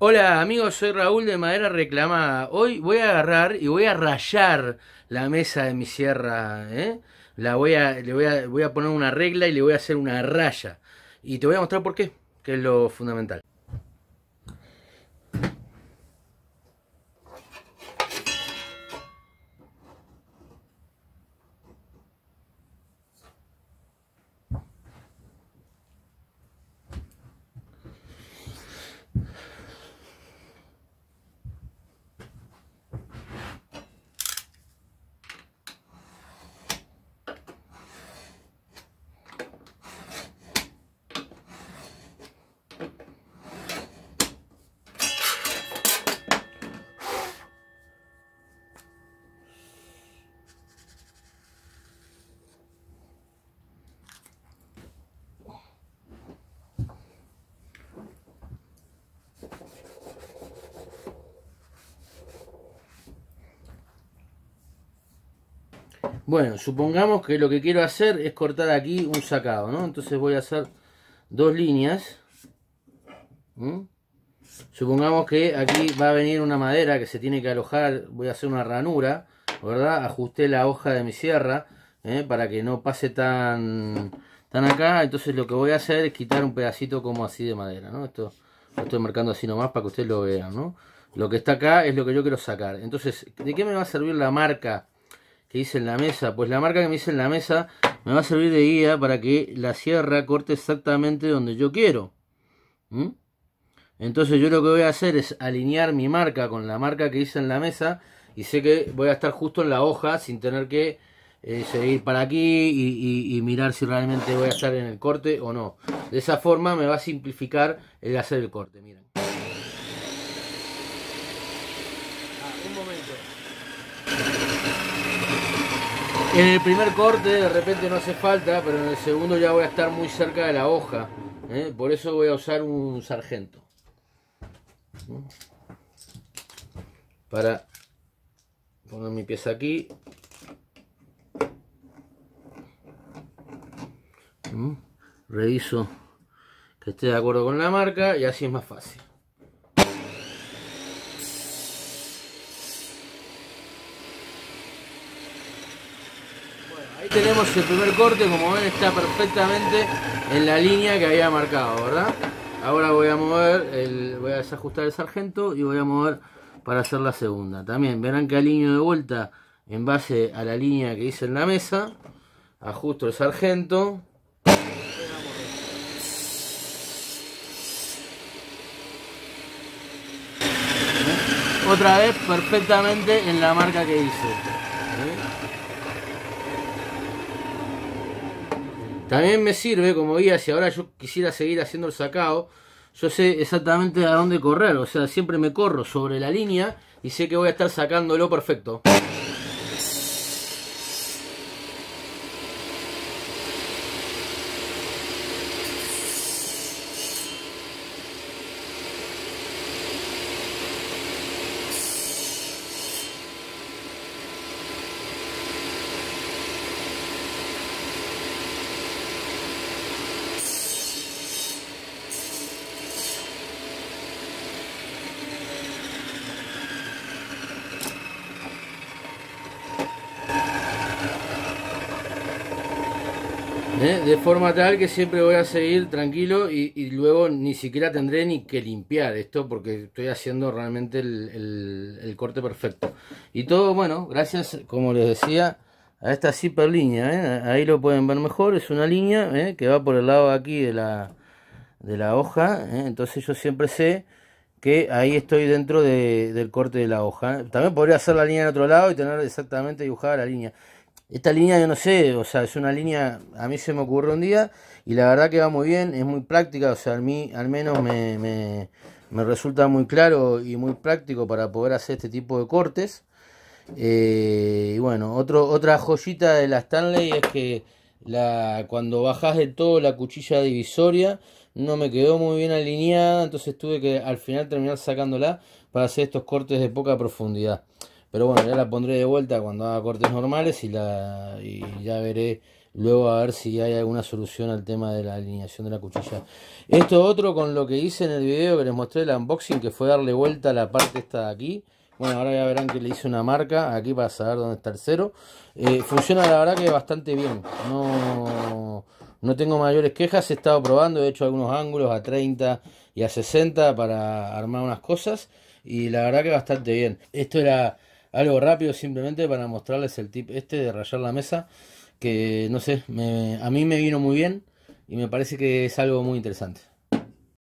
Hola amigos, soy Raúl de Madera Reclamada. Hoy voy a agarrar y voy a rayar la mesa de mi sierra. ¿eh? La voy a, le voy a, voy a poner una regla y le voy a hacer una raya. Y te voy a mostrar por qué, que es lo fundamental. Bueno, supongamos que lo que quiero hacer es cortar aquí un sacado, ¿no? Entonces voy a hacer dos líneas. Supongamos que aquí va a venir una madera que se tiene que alojar, voy a hacer una ranura, ¿verdad? Ajusté la hoja de mi sierra ¿eh? para que no pase tan, tan acá. Entonces lo que voy a hacer es quitar un pedacito como así de madera, ¿no? Esto lo estoy marcando así nomás para que ustedes lo vean, ¿no? Lo que está acá es lo que yo quiero sacar. Entonces, ¿de qué me va a servir la marca? hice en la mesa. Pues la marca que me hice en la mesa me va a servir de guía para que la sierra corte exactamente donde yo quiero. Entonces yo lo que voy a hacer es alinear mi marca con la marca que hice en la mesa y sé que voy a estar justo en la hoja sin tener que eh, seguir para aquí y, mirar si realmente voy a estar en el corte o no. De esa forma me va a simplificar el hacer el corte, miren. Ah, un momento. En el primer corte de repente no hace falta, pero en el segundo ya voy a estar muy cerca de la hoja. ¿eh? Por eso voy a usar un sargento. Para poner mi pieza aquí. Mm. Reviso que esté de acuerdo con la marca y así es más fácil. tenemos el primer corte, como ven está perfectamente en la línea que había marcado, ¿verdad? Ahora voy a mover, el, voy a desajustar el sargento y voy a mover para hacer la segunda. También verán que alineo de vuelta en base a la línea que hice en la mesa. Ajusto el sargento. Otra vez perfectamente en la marca que hice. También me sirve como guía si ahora yo quisiera seguir haciendo el sacado, yo sé exactamente a dónde correr, o sea, siempre me corro sobre la línea y sé que voy a estar sacándolo perfecto. ¿eh? De forma tal que siempre voy a seguir tranquilo y, luego ni siquiera tendré ni que limpiar esto porque estoy haciendo realmente el, corte perfecto. Y todo, bueno, gracias, como les decía, a esta super línea. ¿eh? Ahí lo pueden ver mejor, es una línea ¿eh? que va por el lado aquí de la, de la hoja. Entonces yo siempre sé que ahí estoy dentro del corte de la hoja. También podría hacer la línea en otro lado y tener exactamente dibujada la línea. Esta línea yo no sé, o sea, es una línea, a mí se me ocurrió un día y la verdad que va muy bien, es muy práctica, o sea, a mí al menos me, resulta muy claro y muy práctico para poder hacer este tipo de cortes. Eh, y bueno, otra joyita de la Stanley es que la, cuando bajas de todo la cuchilla divisoria no me quedó muy bien alineada, entonces tuve que al final terminar sacándola para hacer estos cortes de poca profundidad. Pero bueno, ya la pondré de vuelta cuando haga cortes normales y, ya veré luego a ver si hay alguna solución al tema de la alineación de la cuchilla. Esto otro con lo que hice en el video que les mostré el unboxing, que fue darle vuelta a la parte esta de aquí. Bueno, ahora ya verán que le hice una marca aquí para saber dónde está el cero. Eh, funciona la verdad que bastante bien. No, no tengo mayores quejas, he estado probando, he hecho algunos ángulos a 30 y a 60 para armar unas cosas. Y la verdad que bastante bien. Esto era algo rápido simplemente para mostrarles el tip este de rayar la mesa, que no sé, a mí me vino muy bien y me parece que es algo muy interesante.